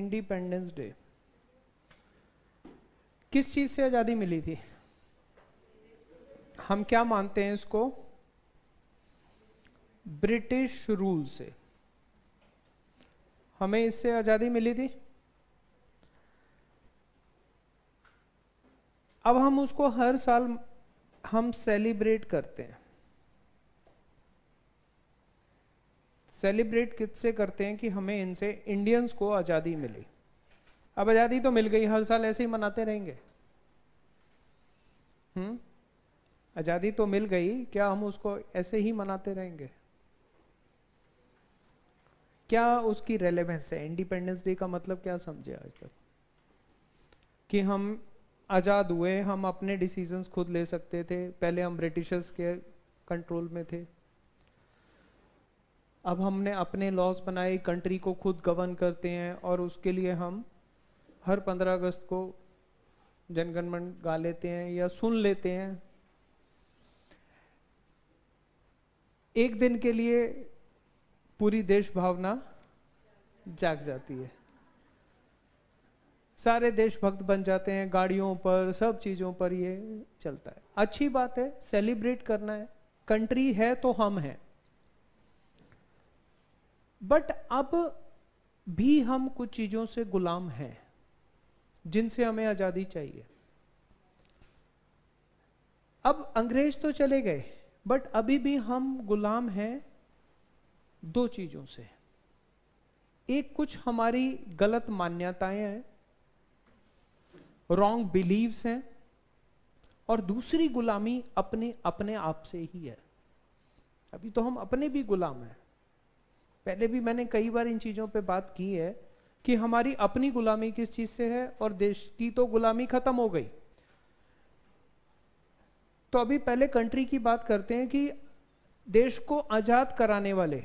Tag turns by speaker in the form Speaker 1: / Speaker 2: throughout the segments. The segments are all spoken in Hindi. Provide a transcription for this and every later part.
Speaker 1: इंडिपेंडेंस डे किस चीज़ से आज़ादी मिली थी हम क्या मानते हैं इसको ब्रिटिश रूल से हमें इससे आज़ादी मिली थी अब हम उसको हर साल हम सेलिब्रेट करते हैं सेलिब्रेट किससे करते हैं कि हमें इनसे इंडियंस को आज़ादी मिली अब आज़ादी तो मिल गई हर साल ऐसे ही मनाते रहेंगे हम्म आज़ादी तो मिल गई क्या हम उसको ऐसे ही मनाते रहेंगे क्या उसकी रेलेवेंस है इंडिपेंडेंस डे का मतलब क्या समझे आज तक कि हम आज़ाद हुए हम अपने डिसीजंस खुद ले सकते थे पहले हम ब्रिटिशर्स के कंट्रोल में थे अब हमने अपने लॉज बनाए कंट्री को खुद गवर्न करते हैं और उसके लिए हम हर पंद्रह अगस्त को जनगणमन गा लेते हैं या सुन लेते हैं एक दिन के लिए पूरी देश भावना जाग जाती है सारे देशभक्त बन जाते हैं गाड़ियों पर सब चीज़ों पर ये चलता है अच्छी बात है सेलिब्रेट करना है कंट्री है तो हम हैं बट अब भी हम कुछ चीजों से गुलाम हैं जिनसे हमें आजादी चाहिए अब अंग्रेज तो चले गए बट अभी भी हम गुलाम हैं दो चीजों से एक कुछ हमारी गलत मान्यताएं हैं रॉन्ग बिलीव्स हैं और दूसरी गुलामी अपने अपने आप से ही है अभी तो हम अपने भी गुलाम हैं पहले भी मैंने कई बार इन चीज़ों पे बात की है कि हमारी अपनी गुलामी किस चीज़ से है और देश की तो गुलामी खत्म हो गई तो अभी पहले कंट्री की बात करते हैं कि देश को आज़ाद कराने वाले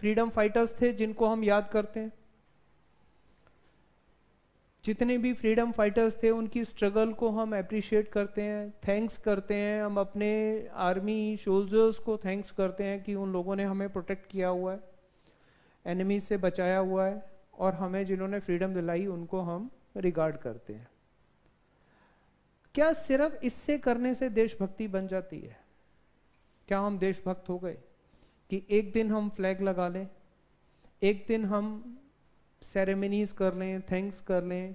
Speaker 1: फ्रीडम फाइटर्स थे जिनको हम याद करते हैं जितने भी फ्रीडम फाइटर्स थे उनकी स्ट्रगल को हम अप्रिशिएट करते हैं थैंक्स करते हैं हम अपने आर्मी सोल्जर्स को थैंक्स करते हैं कि उन लोगों ने हमें प्रोटेक्ट किया हुआ है एनिमी से बचाया हुआ है और हमें जिन्होंने फ्रीडम दिलाई उनको हम रिगार्ड करते हैं क्या सिर्फ इससे करने से देशभक्ति बन जाती है क्या हम देशभक्त हो गए कि एक दिन हम फ्लैग लगा लें एक दिन हम सेरेमनीज कर लें थैंक्स कर लें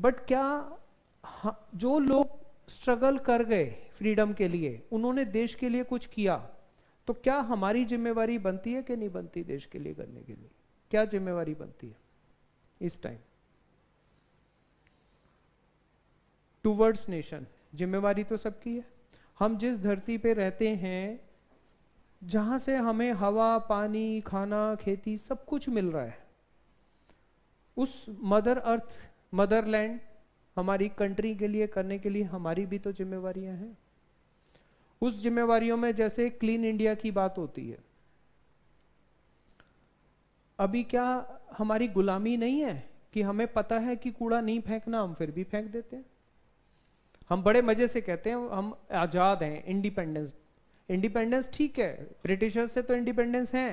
Speaker 1: बट क्या जो लोग स्ट्रगल कर गए फ्रीडम के लिए उन्होंने देश के लिए कुछ किया तो क्या हमारी जिम्मेवारी बनती है कि नहीं बनती देश के लिए करने के लिए क्या जिम्मेवारी बनती है इस टाइम टूवर्ड्स नेशन जिम्मेवारी तो सबकी है हम जिस धरती पे रहते हैं जहां से हमें हवा पानी खाना खेती सब कुछ मिल रहा है उस मदर अर्थ मदरलैंड हमारी कंट्री के लिए करने के लिए हमारी भी तो जिम्मेवारियां हैं उस जिम्मेवारियों में जैसे क्लीन इंडिया की बात होती है अभी क्या हमारी गुलामी नहीं है कि हमें पता है कि कूड़ा नहीं फेंकना हम फिर भी फेंक देते हैं हम बड़े मजे से कहते हैं हम आज़ाद हैं इंडिपेंडेंस इंडिपेंडेंस ठीक है ब्रिटिशर्स से तो इंडिपेंडेंस है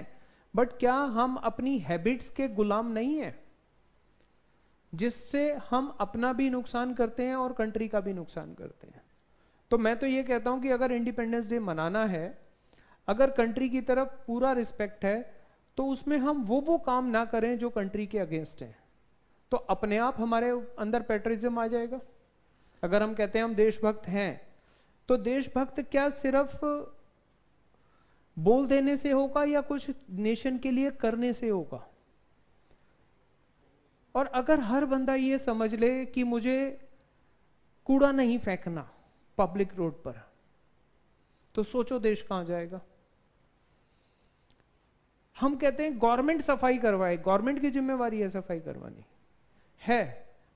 Speaker 1: बट क्या हम अपनी हैबिट्स के गुलाम नहीं है जिससे हम अपना भी नुकसान करते हैं और कंट्री का भी नुकसान करते हैं तो मैं तो ये कहता हूं कि अगर इंडिपेंडेंस डे मनाना है अगर कंट्री की तरफ पूरा रिस्पेक्ट है तो उसमें हम वो वो काम ना करें जो कंट्री के अगेंस्ट हैं तो अपने आप हमारे अंदर पेट्रिज्म आ जाएगा अगर हम कहते हैं हम देशभक्त हैं तो देशभक्त क्या सिर्फ बोल देने से होगा या कुछ नेशन के लिए करने से होगा और अगर हर बंदा ये समझ ले कि मुझे कूड़ा नहीं फेंकना पब्लिक रोड पर तो सोचो देश कहां जाएगा हम कहते हैं गवर्नमेंट सफाई करवाए गवर्नमेंट की जिम्मेवारी है सफाई करवानी है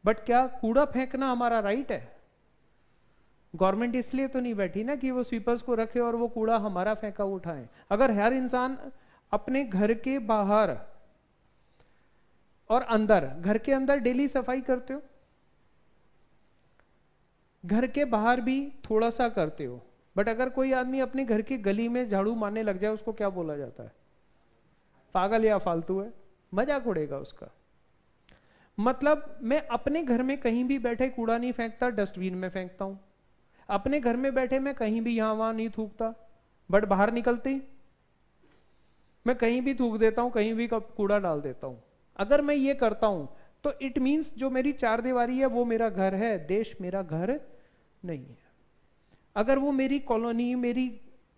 Speaker 1: बट क्या कूड़ा फेंकना हमारा राइट है गवर्नमेंट इसलिए तो नहीं बैठी ना कि वो स्वीपर्स को रखे और वो कूड़ा हमारा फेंका उठाए अगर हर इंसान अपने घर के बाहर और अंदर घर के अंदर डेली सफाई करते हो घर के बाहर भी थोड़ा सा करते हो बट अगर कोई आदमी अपने घर की गली में झाड़ू मारने लग जाए उसको क्या बोला जाता है पागल या फालतू है मजाक उड़ेगा उसका मतलब मैं अपने घर में कहीं भी बैठे कूड़ा नहीं फेंकता डस्टबिन में फेंकता हूं अपने घर में बैठे मैं कहीं भी यहां वहां नहीं थूकता बट बाहर निकलते मैं कहीं भी थूक देता हूं कहीं भी कूड़ा डाल देता हूं अगर मैं ये करता हूं तो इट मीन्स जो मेरी चार दीवारी है वो मेरा घर है देश मेरा घर नहीं है अगर वो मेरी कॉलोनी मेरी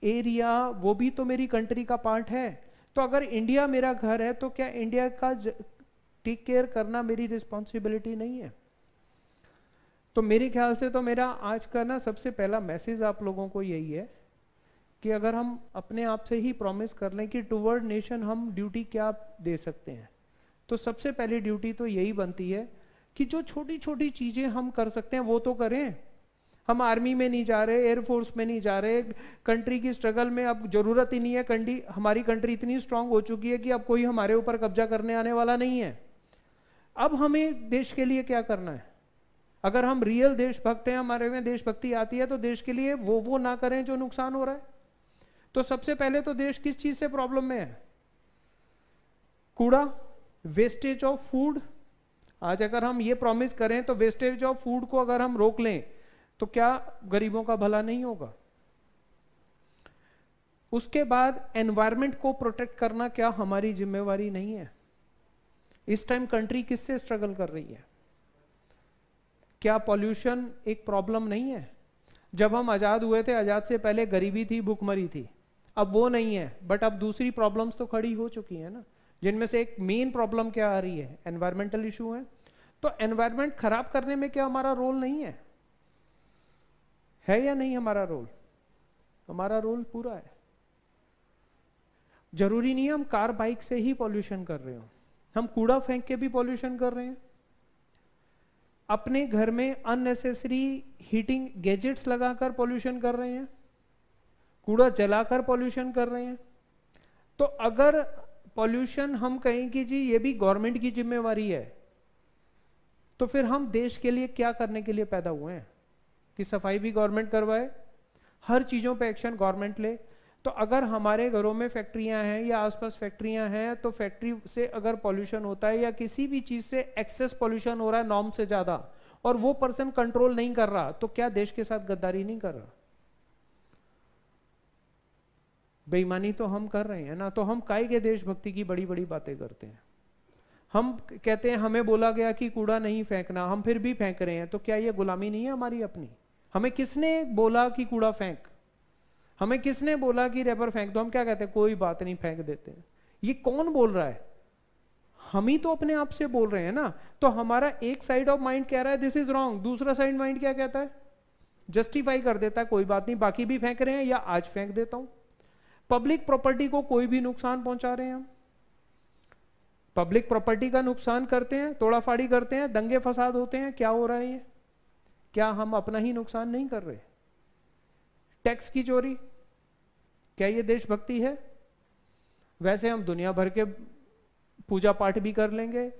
Speaker 1: एरिया वो भी तो मेरी कंट्री का पार्ट है तो अगर इंडिया मेरा घर है तो क्या इंडिया का टेक केयर करना मेरी रिस्पॉन्सिबिलिटी नहीं है तो मेरे ख्याल से तो मेरा आज का ना सबसे पहला मैसेज आप लोगों को यही है कि अगर हम अपने आप से ही प्रॉमिस कर लें कि टूवर्ड नेशन हम ड्यूटी क्या दे सकते हैं तो सबसे पहली ड्यूटी तो यही बनती है कि जो छोटी छोटी चीज़ें हम कर सकते हैं वो तो करें हम आर्मी में नहीं जा रहे एयरफोर्स में नहीं जा रहे कंट्री की स्ट्रगल में अब ज़रूरत ही नहीं है कंट्री हमारी कंट्री इतनी स्ट्रांग हो चुकी है कि अब कोई हमारे ऊपर कब्जा करने आने वाला नहीं है अब हमें देश के लिए क्या करना है अगर हम रियल देशभक्त हैं हमारे में देशभक्ति आती है तो देश के लिए वो वो ना करें जो नुकसान हो रहा है तो सबसे पहले तो देश किस चीज़ से प्रॉब्लम में है कूड़ा वेस्टेज ऑफ फूड आज अगर हम ये प्रॉमिस करें तो वेस्टेज ऑफ फूड को अगर हम रोक लें तो क्या गरीबों का भला नहीं होगा उसके बाद एनवायरमेंट को प्रोटेक्ट करना क्या हमारी जिम्मेवारी नहीं है इस टाइम कंट्री किससे स्ट्रगल कर रही है क्या पॉल्यूशन एक प्रॉब्लम नहीं है जब हम आज़ाद हुए थे आज़ाद से पहले गरीबी थी भुखमरी थी अब वो नहीं है बट अब दूसरी प्रॉब्लम्स तो खड़ी हो चुकी है ना जिनमें से एक मेन प्रॉब्लम क्या आ रही है एनवायरमेंटल इशू है तो एनवायरमेंट खराब करने में क्या हमारा रोल नहीं है है या नहीं हमारा रोल हमारा रोल पूरा है जरूरी नहीं है हम कार बाइक से ही पॉल्यूशन कर रहे हो हम कूड़ा फेंक के भी पॉल्यूशन कर रहे हैं अपने घर में अननेसेसरी हीटिंग गैजेट्स लगाकर पॉल्यूशन कर रहे हैं कूड़ा जलाकर पॉल्यूशन कर रहे हैं तो अगर पॉल्यूशन हम कहें कि जी ये भी गवर्नमेंट की जिम्मेवारी है तो फिर हम देश के लिए क्या करने के लिए पैदा हुए हैं कि सफाई भी गवर्नमेंट करवाए हर चीज़ों पे एक्शन गवर्नमेंट ले तो अगर हमारे घरों में फैक्ट्रियां हैं या आसपास फैक्ट्रियां हैं तो फैक्ट्री से अगर पॉल्यूशन होता है या किसी भी चीज़ से एक्सेस पॉल्यूशन हो रहा है नॉर्म से ज़्यादा और वो पर्सन कंट्रोल नहीं कर रहा तो क्या देश के साथ गद्दारी नहीं कर रहा बेईमानी तो हम कर रहे हैं ना तो हम काय के देशभक्ति की बड़ी बड़ी बातें करते हैं हम कहते हैं हमें बोला गया कि कूड़ा नहीं फेंकना हम फिर भी फेंक रहे हैं तो क्या ये गुलामी नहीं है हमारी अपनी हमें किसने बोला कि कूड़ा फेंक हमें किसने बोला कि रेपर फेंक दो तो हम क्या कहते हैं कोई बात नहीं फेंक देते हैं ये कौन बोल रहा है हम ही तो अपने आप से बोल रहे हैं ना तो हमारा एक साइड ऑफ माइंड कह रहा है दिस इज रॉन्ग दूसरा साइड माइंड क्या कहता है जस्टिफाई कर देता है कोई बात नहीं बाकी भी फेंक रहे हैं या आज फेंक देता हूं पब्लिक प्रॉपर्टी को कोई भी नुकसान पहुंचा रहे हैं हम पब्लिक प्रॉपर्टी का नुकसान करते हैं तोड़ाफाड़ी करते हैं दंगे फसाद होते हैं क्या हो रहा है ये क्या हम अपना ही नुकसान नहीं कर रहे टैक्स की चोरी क्या ये देशभक्ति है वैसे हम दुनिया भर के पूजा पाठ भी कर लेंगे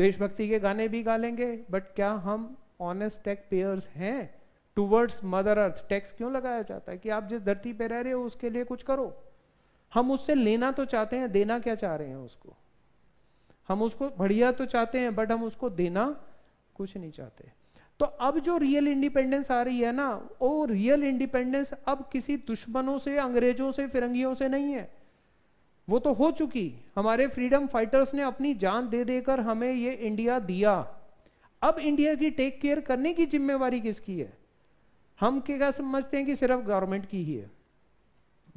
Speaker 1: देशभक्ति के गाने भी गा लेंगे बट क्या हम ऑनेस्ट टैक्स पेयर्स हैं टूवर्ड्स मदर अर्थ टैक्स क्यों लगाया जाता है कि आप जिस धरती पर रह रहे हो उसके लिए कुछ करो हम उससे लेना तो चाहते हैं देना क्या चाह रहे हैं उसको हम उसको बढ़िया तो चाहते हैं बट हम उसको देना कुछ नहीं चाहते तो अब जो रियल इंडिपेंडेंस आ रही है ना वो रियल इंडिपेंडेंस अब किसी दुश्मनों से अंग्रेजों से फिरंगियों से नहीं है वो तो हो चुकी हमारे फ्रीडम फाइटर्स ने अपनी जान दे देकर हमें ये इंडिया दिया अब इंडिया की टेक केयर करने की जिम्मेवारी किसकी है हम क्या समझते हैं कि सिर्फ गवर्नमेंट की ही है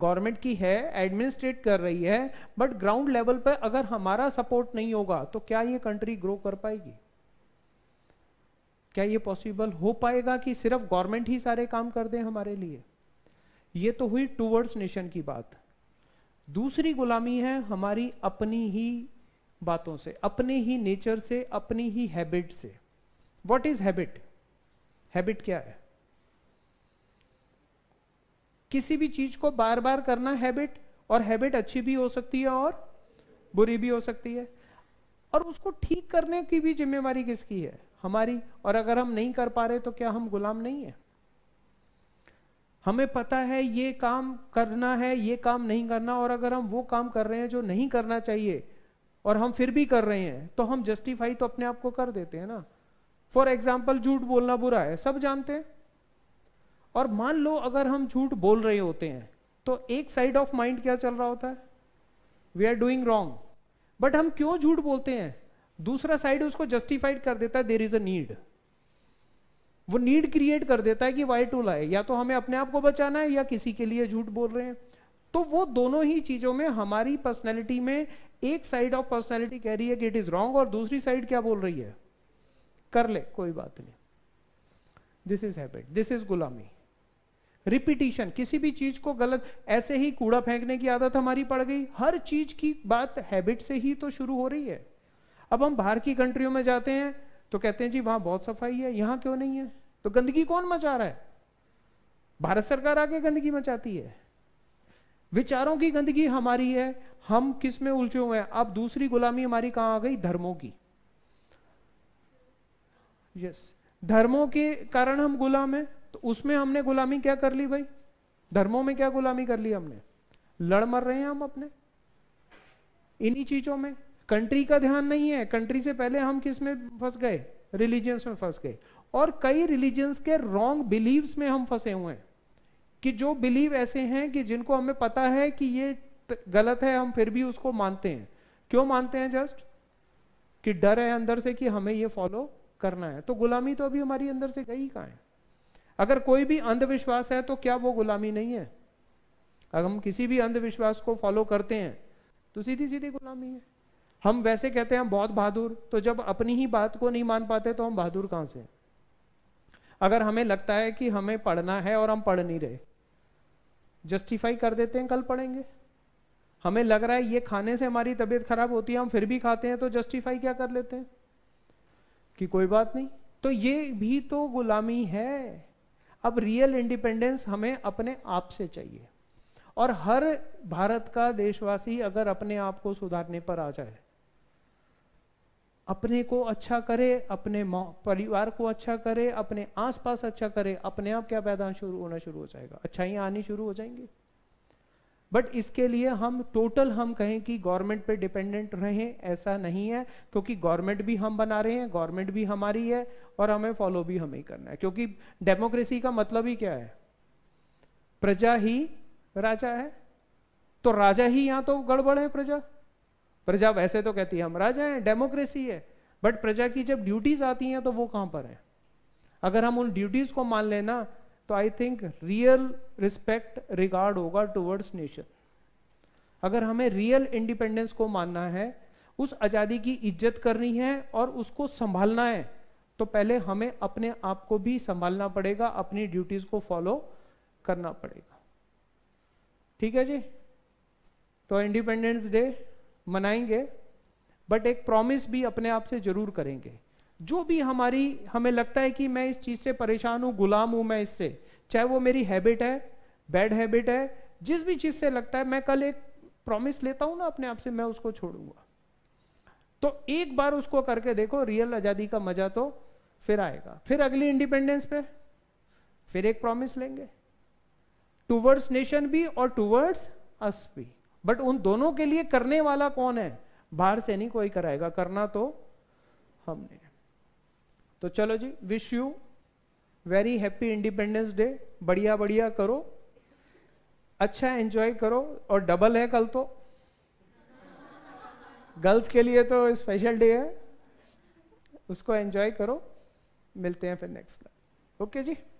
Speaker 1: गवर्नमेंट की है एडमिनिस्ट्रेट कर रही है बट ग्राउंड लेवल पर अगर हमारा सपोर्ट नहीं होगा तो क्या ये कंट्री ग्रो कर पाएगी क्या ये पॉसिबल हो पाएगा कि सिर्फ गवर्नमेंट ही सारे काम कर दे हमारे लिए ये तो हुई टूवर्ड्स नेशन की बात दूसरी गुलामी है हमारी अपनी ही बातों से अपने ही नेचर से अपनी ही हैबिट से वॉट इज हैबिट हैबिट क्या है किसी भी चीज को बार बार करना हैबिट और हैबिट अच्छी भी हो सकती है और बुरी भी हो सकती है और उसको ठीक करने की भी जिम्मेवारी किसकी है हमारी और अगर हम नहीं कर पा रहे तो क्या हम गुलाम नहीं है हमें पता है ये काम करना है ये काम नहीं करना और अगर हम वो काम कर रहे हैं जो नहीं करना चाहिए और हम फिर भी कर रहे हैं तो हम जस्टिफाई तो अपने आप को कर देते हैं ना फॉर एग्जाम्पल झूठ बोलना बुरा है सब जानते हैं और मान लो अगर हम झूठ बोल रहे होते हैं तो एक साइड ऑफ माइंड क्या चल रहा होता है we are doing wrong but हम क्यों झूठ बोलते हैं दूसरा साइड उसको जस्टिफाइड कर देता है देर इज अ नीड वो नीड क्रिएट कर देता है कि वाई टू लाए या तो हमें अपने आप को बचाना है या किसी के लिए झूठ बोल रहे हैं तो वो दोनों ही चीजों में हमारी पर्सनैलिटी में एक साइड ऑफ पर्सनैलिटी कह रही है कि इट इज रॉन्ग और दूसरी साइड क्या बोल रही है कर ले कोई बात नहीं this is habit this is गुलामी रिपीटिशन किसी भी चीज को गलत ऐसे ही कूड़ा फेंकने की आदत हमारी पड़ गई हर चीज की बात हैबिट से ही तो शुरू हो रही है अब हम बाहर की कंट्रियों में जाते हैं तो कहते हैं जी वहां बहुत सफाई है यहां क्यों नहीं है तो गंदगी कौन मचा रहा है भारत सरकार आके गंदगी मचाती है विचारों की गंदगी हमारी है हम किस में उलझे हुए हैं अब दूसरी गुलामी हमारी कहां आ गई धर्मों की यस yes. धर्मों के कारण हम गुलाम हैं तो उसमें हमने गुलामी क्या कर ली भाई धर्मों में क्या गुलामी कर ली हमने लड़ मर रहे हैं हम अपने इन्हीं चीजों में कंट्री का ध्यान नहीं है कंट्री से पहले हम किस में फंस गए रिलीजियंस में फंस गए और कई रिलीजियंस के रॉन्ग बिलीव्स में हम फंसे हुए हैं कि जो बिलीव ऐसे हैं कि जिनको हमें पता है कि ये गलत है हम फिर भी उसको मानते हैं क्यों मानते हैं जस्ट कि डर है अंदर से कि हमें ये फॉलो करना है तो गुलामी तो अभी हमारी अंदर से गई कहा है अगर कोई भी अंधविश्वास है तो क्या वो गुलामी नहीं है अगर हम किसी भी अंधविश्वास को फॉलो करते हैं तो सीधी सीधी गुलामी है हम वैसे कहते हैं हम बहुत बहादुर तो जब अपनी ही बात को नहीं मान पाते तो हम बहादुर कहां से अगर हमें लगता है कि हमें पढ़ना है और हम पढ़ नहीं रहे जस्टिफाई कर देते हैं कल पढ़ेंगे हमें लग रहा है ये खाने से हमारी तबीयत खराब होती है हम फिर भी खाते हैं तो जस्टिफाई क्या कर लेते हैं कि कोई बात नहीं तो ये भी तो गुलामी है अब रियल इंडिपेंडेंस हमें अपने आप से चाहिए और हर भारत का देशवासी अगर अपने आप को सुधारने पर आ जाए अपने को अच्छा करे अपने परिवार को अच्छा करे अपने आसपास अच्छा करे अपने आप क्या पैदा शुरू होना शुरू हो जाएगा अच्छाइयाँ आनी शुरू हो जाएंगी बट इसके लिए हम टोटल हम कहें कि गवर्नमेंट पे डिपेंडेंट रहें ऐसा नहीं है क्योंकि गवर्नमेंट भी हम बना रहे हैं गवर्नमेंट भी हमारी है और हमें फॉलो भी हमें ही करना है क्योंकि डेमोक्रेसी का मतलब ही क्या है प्रजा ही राजा है तो राजा ही यहाँ तो गड़बड़ है प्रजा प्रजा वैसे तो कहती है हम राजा हैं डेमोक्रेसी है बट प्रजा की जब ड्यूटीज आती हैं तो वो कहां पर है अगर हम उन ड्यूटीज को मान लेना तो I think real respect regard होगा टुवर्ड्स नेशन अगर हमें रियल इंडिपेंडेंस को मानना है उस आज़ादी की इज्जत करनी है और उसको संभालना है तो पहले हमें अपने आप को भी संभालना पड़ेगा अपनी ड्यूटीज को फॉलो करना पड़ेगा ठीक है जी तो इंडिपेंडेंस डे मनाएंगे बट एक प्रॉमिस भी अपने आप से जरूर करेंगे जो भी हमारी हमें लगता है कि मैं इस चीज़ से परेशान हूं गुलाम हूं मैं इससे चाहे वो मेरी हैबिट है बैड हैबिट है जिस भी चीज़ से लगता है मैं कल एक प्रॉमिस लेता हूं ना अपने आप से मैं उसको छोड़ूंगा तो एक बार उसको करके देखो रियल आज़ादी का मज़ा तो फिर आएगा फिर अगली इंडिपेंडेंस पे फिर एक प्रॉमिस लेंगे टूवर्ड्स नेशन भी और टूवर्ड्स अस भी बट उन दोनों के लिए करने वाला कौन है बाहर से नहीं कोई कराएगा करना तो हमने तो चलो जी wish you very happy independence day बढ़िया बढ़िया करो अच्छा एंजॉय करो और डबल है कल तो गर्ल्स के लिए तो स्पेशल डे है उसको एंजॉय करो मिलते हैं फिर नेक्स्ट क्लास ओके जी